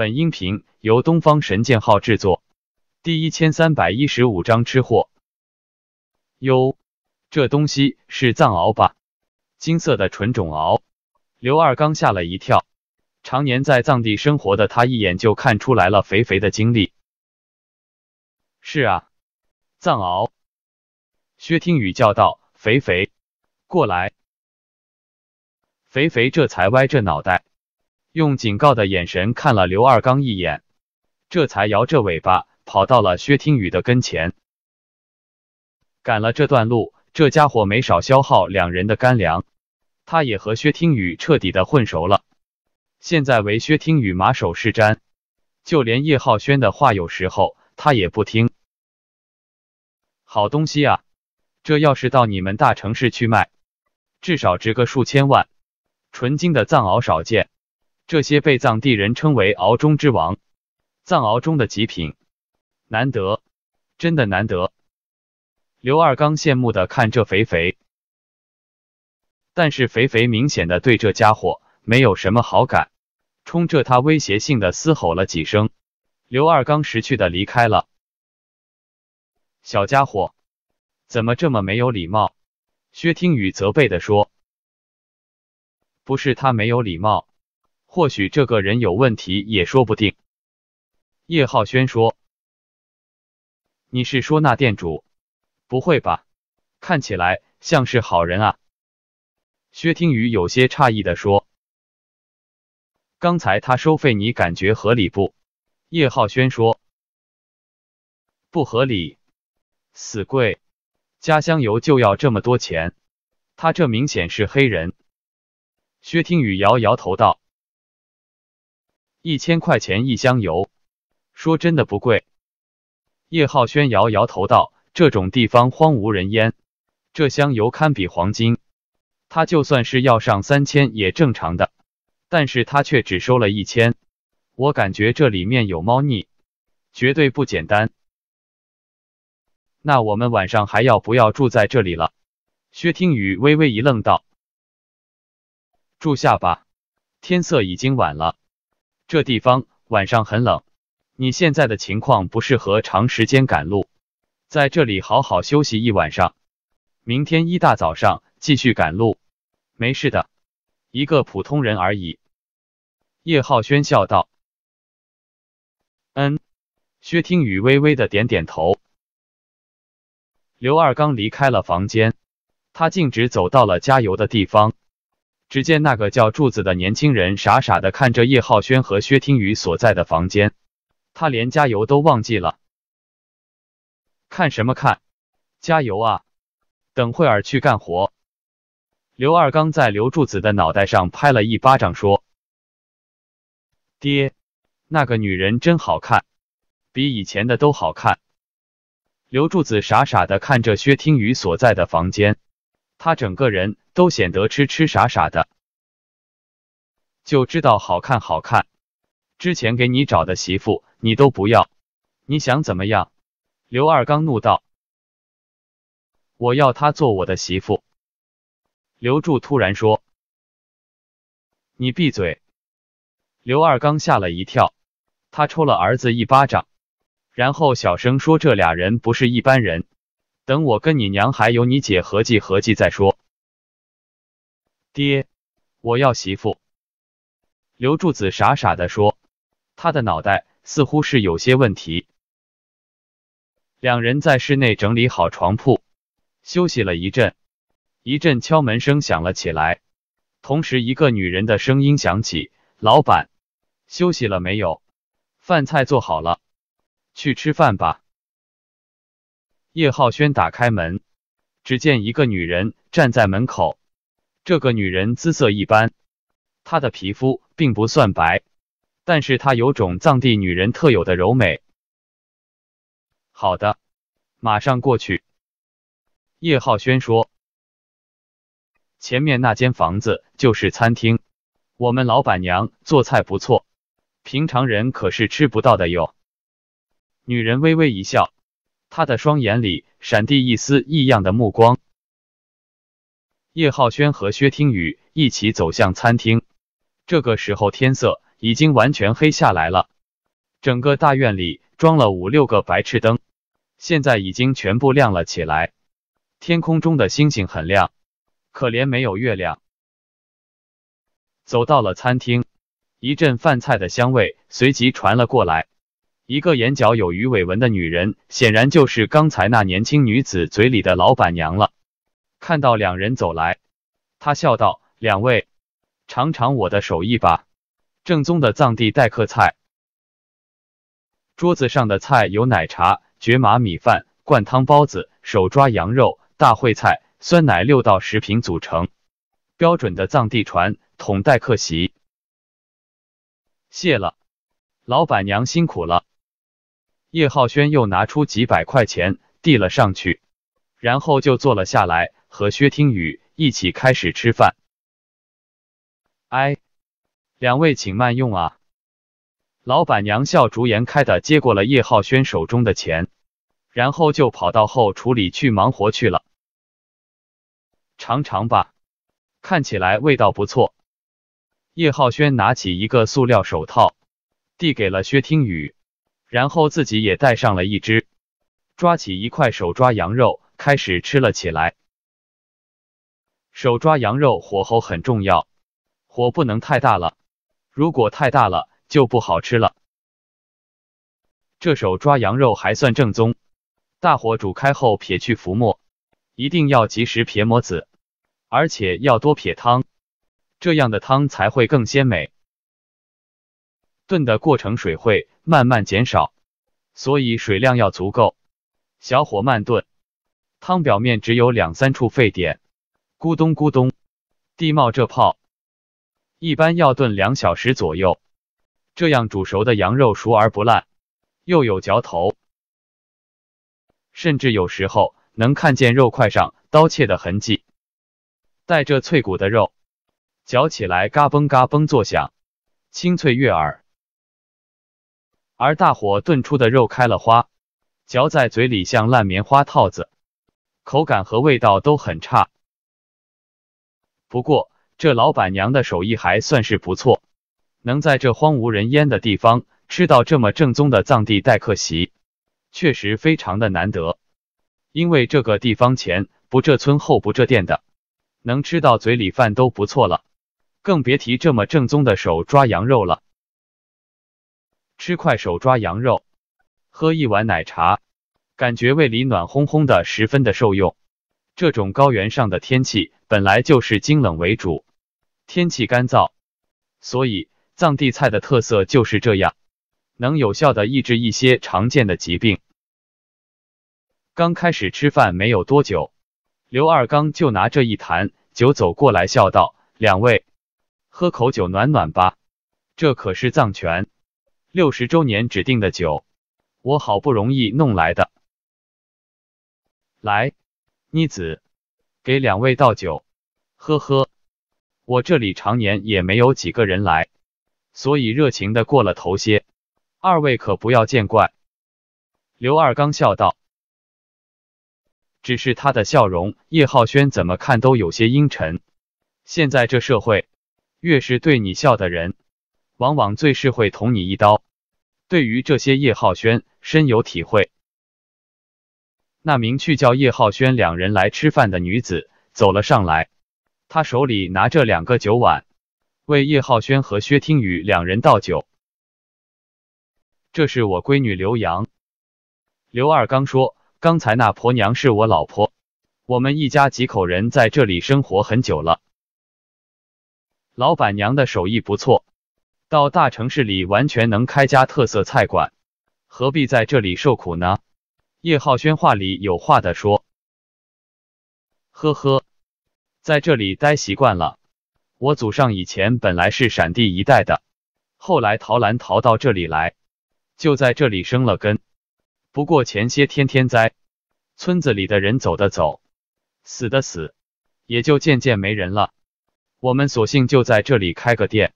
本音频由东方神剑号制作，第一千三百一十五章吃货。哟，这东西是藏獒吧？金色的纯种獒。刘二刚吓了一跳，常年在藏地生活的他一眼就看出来了。肥肥的经历。是啊，藏獒。薛听雨叫道：“肥肥，过来。”肥肥这才歪着脑袋。用警告的眼神看了刘二刚一眼，这才摇着尾巴跑到了薛听雨的跟前。赶了这段路，这家伙没少消耗两人的干粮，他也和薛听雨彻底的混熟了，现在唯薛听雨马首是瞻，就连叶浩轩的话，有时候他也不听。好东西啊，这要是到你们大城市去卖，至少值个数千万。纯金的藏獒少见。这些被藏地人称为敖中之王，藏獒中的极品，难得，真的难得。刘二刚羡慕的看这肥肥，但是肥肥明显的对这家伙没有什么好感，冲着他威胁性的嘶吼了几声。刘二刚识趣的离开了。小家伙，怎么这么没有礼貌？薛听雨责备的说：“不是他没有礼貌。”或许这个人有问题也说不定，叶浩轩说：“你是说那店主？不会吧？看起来像是好人啊。”薛听雨有些诧异的说：“刚才他收费，你感觉合理不？”叶浩轩说：“不合理，死贵，加香油就要这么多钱，他这明显是黑人。”薛听雨摇摇头道。一千块钱一箱油，说真的不贵。叶浩轩摇摇头道：“这种地方荒无人烟，这箱油堪比黄金，他就算是要上三千也正常的。但是他却只收了一千，我感觉这里面有猫腻，绝对不简单。那我们晚上还要不要住在这里了？”薛听雨微微一愣道：“住下吧，天色已经晚了。”这地方晚上很冷，你现在的情况不适合长时间赶路，在这里好好休息一晚上，明天一大早上继续赶路，没事的，一个普通人而已。”叶浩轩笑道。“嗯。”薛听雨微微的点点头。刘二刚离开了房间，他径直走到了加油的地方。只见那个叫柱子的年轻人傻傻的看着叶浩轩和薛听雨所在的房间，他连加油都忘记了。看什么看？加油啊！等会儿去干活。刘二刚在刘柱子的脑袋上拍了一巴掌，说：“爹，那个女人真好看，比以前的都好看。”刘柱子傻傻的看着薛听雨所在的房间。他整个人都显得痴痴傻傻的，就知道好看好看。之前给你找的媳妇你都不要，你想怎么样？刘二刚怒道：“我要她做我的媳妇。”刘柱突然说：“你闭嘴！”刘二刚吓了一跳，他抽了儿子一巴掌，然后小声说：“这俩人不是一般人。”等我跟你娘还有你姐合计合计再说。爹，我要媳妇。刘柱子傻傻的说，他的脑袋似乎是有些问题。两人在室内整理好床铺，休息了一阵，一阵敲门声响了起来，同时一个女人的声音响起：“老板，休息了没有？饭菜做好了，去吃饭吧。”叶浩轩打开门，只见一个女人站在门口。这个女人姿色一般，她的皮肤并不算白，但是她有种藏地女人特有的柔美。好的，马上过去。叶浩轩说：“前面那间房子就是餐厅，我们老板娘做菜不错，平常人可是吃不到的哟。”女人微微一笑。他的双眼里闪地一丝异样的目光。叶浩轩和薛听雨一起走向餐厅。这个时候天色已经完全黑下来了，整个大院里装了五六个白炽灯，现在已经全部亮了起来。天空中的星星很亮，可怜没有月亮。走到了餐厅，一阵饭菜的香味随即传了过来。一个眼角有鱼尾纹的女人，显然就是刚才那年轻女子嘴里的老板娘了。看到两人走来，她笑道：“两位，尝尝我的手艺吧，正宗的藏地待客菜。桌子上的菜有奶茶、蕨麻米饭、灌汤包子、手抓羊肉、大烩菜、酸奶六道食品组成，标准的藏地传统待客席。谢了，老板娘辛苦了。”叶浩轩又拿出几百块钱递了上去，然后就坐了下来，和薛听雨一起开始吃饭。哎，两位请慢用啊！老板娘笑逐颜开的接过了叶浩轩手中的钱，然后就跑到后厨里去忙活去了。尝尝吧，看起来味道不错。叶浩轩拿起一个塑料手套，递给了薛听雨。然后自己也带上了一只，抓起一块手抓羊肉开始吃了起来。手抓羊肉火候很重要，火不能太大了，如果太大了就不好吃了。这手抓羊肉还算正宗，大火煮开后撇去浮沫，一定要及时撇沫子，而且要多撇汤，这样的汤才会更鲜美。炖的过程水会。慢慢减少，所以水量要足够，小火慢炖，汤表面只有两三处沸点，咕咚咕咚地冒这泡，一般要炖两小时左右，这样煮熟的羊肉熟而不烂，又有嚼头，甚至有时候能看见肉块上刀切的痕迹，带着脆骨的肉，嚼起来嘎嘣嘎嘣作响，清脆悦耳。而大火炖出的肉开了花，嚼在嘴里像烂棉花套子，口感和味道都很差。不过这老板娘的手艺还算是不错，能在这荒无人烟的地方吃到这么正宗的藏地待客席，确实非常的难得。因为这个地方前不这村后不这店的，能吃到嘴里饭都不错了，更别提这么正宗的手抓羊肉了。吃块手抓羊肉，喝一碗奶茶，感觉胃里暖烘烘的，十分的受用。这种高原上的天气本来就是精冷为主，天气干燥，所以藏地菜的特色就是这样，能有效的抑制一些常见的疾病。刚开始吃饭没有多久，刘二刚就拿着一坛酒走过来，笑道：“两位，喝口酒暖暖吧，这可是藏泉。”六十周年指定的酒，我好不容易弄来的。来，妮子，给两位倒酒。呵呵，我这里常年也没有几个人来，所以热情的过了头些，二位可不要见怪。刘二刚笑道。只是他的笑容，叶浩轩怎么看都有些阴沉。现在这社会，越是对你笑的人。往往最是会捅你一刀。对于这些，叶浩轩深有体会。那名去叫叶浩轩两人来吃饭的女子走了上来，她手里拿着两个酒碗，为叶浩轩和薛听雨两人倒酒。这是我闺女刘洋。刘二刚说：“刚才那婆娘是我老婆，我们一家几口人在这里生活很久了。老板娘的手艺不错。”到大城市里完全能开家特色菜馆，何必在这里受苦呢？叶浩轩话里有话的说：“呵呵，在这里待习惯了。我祖上以前本来是陕地一带的，后来逃难逃到这里来，就在这里生了根。不过前些天天灾，村子里的人走的走，死的死，也就渐渐没人了。我们索性就在这里开个店。”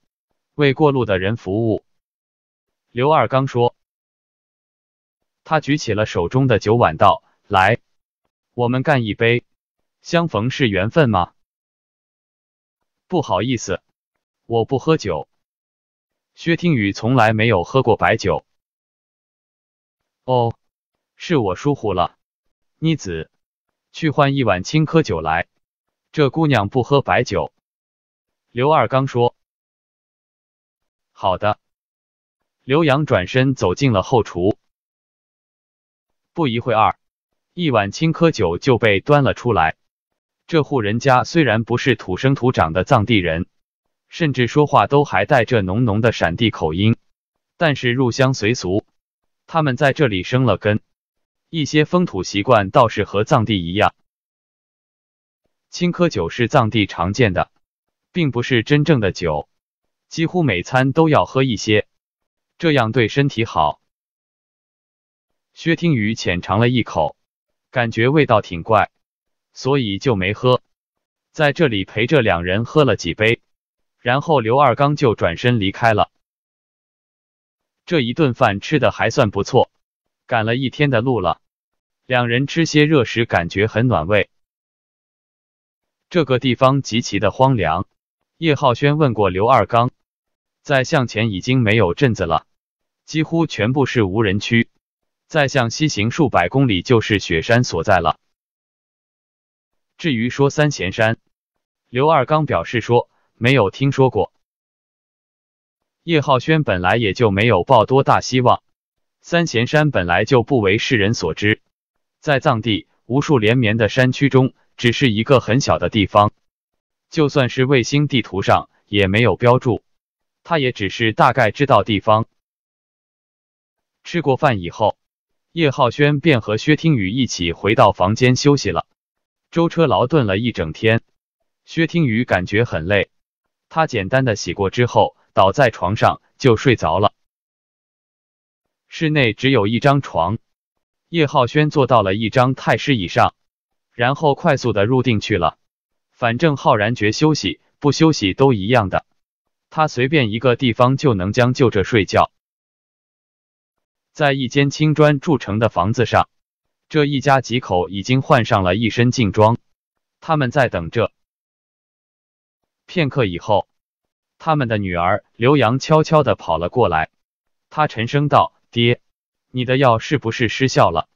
为过路的人服务，刘二刚说：“他举起了手中的酒碗，道：‘来，我们干一杯。相逢是缘分吗？’不好意思，我不喝酒。薛听雨从来没有喝过白酒。哦，是我疏忽了。妮子，去换一碗青稞酒来。这姑娘不喝白酒。”刘二刚说。好的，刘洋转身走进了后厨。不一会儿，二一碗青稞酒就被端了出来。这户人家虽然不是土生土长的藏地人，甚至说话都还带着浓浓的陕地口音，但是入乡随俗，他们在这里生了根，一些风土习惯倒是和藏地一样。青稞酒是藏地常见的，并不是真正的酒。几乎每餐都要喝一些，这样对身体好。薛听雨浅尝了一口，感觉味道挺怪，所以就没喝。在这里陪着两人喝了几杯，然后刘二刚就转身离开了。这一顿饭吃的还算不错，赶了一天的路了，两人吃些热食感觉很暖胃。这个地方极其的荒凉，叶浩轩问过刘二刚。再向前已经没有镇子了，几乎全部是无人区。再向西行数百公里就是雪山所在了。至于说三贤山，刘二刚表示说没有听说过。叶浩轩本来也就没有抱多大希望，三贤山本来就不为世人所知，在藏地无数连绵的山区中，只是一个很小的地方，就算是卫星地图上也没有标注。他也只是大概知道地方。吃过饭以后，叶浩轩便和薛听雨一起回到房间休息了。舟车劳顿了一整天，薛听雨感觉很累，他简单的洗过之后，倒在床上就睡着了。室内只有一张床，叶浩轩坐到了一张太师椅上，然后快速的入定去了。反正浩然觉休息不休息都一样的。他随便一个地方就能将就着睡觉，在一间青砖筑成的房子上，这一家几口已经换上了一身劲装，他们在等着。片刻以后，他们的女儿刘洋悄悄的跑了过来，她沉声道：“爹，你的药是不是失效了？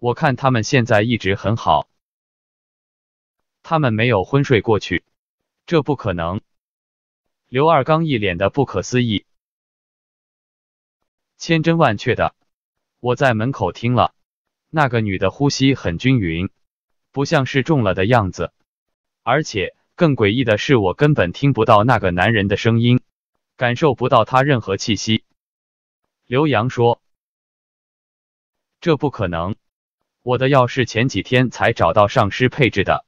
我看他们现在一直很好，他们没有昏睡过去，这不可能。”刘二刚一脸的不可思议：“千真万确的，我在门口听了，那个女的呼吸很均匀，不像是中了的样子。而且更诡异的是，我根本听不到那个男人的声音，感受不到他任何气息。”刘洋说：“这不可能，我的药是前几天才找到上师配置的，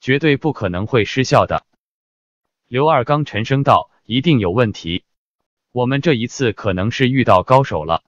绝对不可能会失效的。”刘二刚沉声道：“一定有问题，我们这一次可能是遇到高手了。”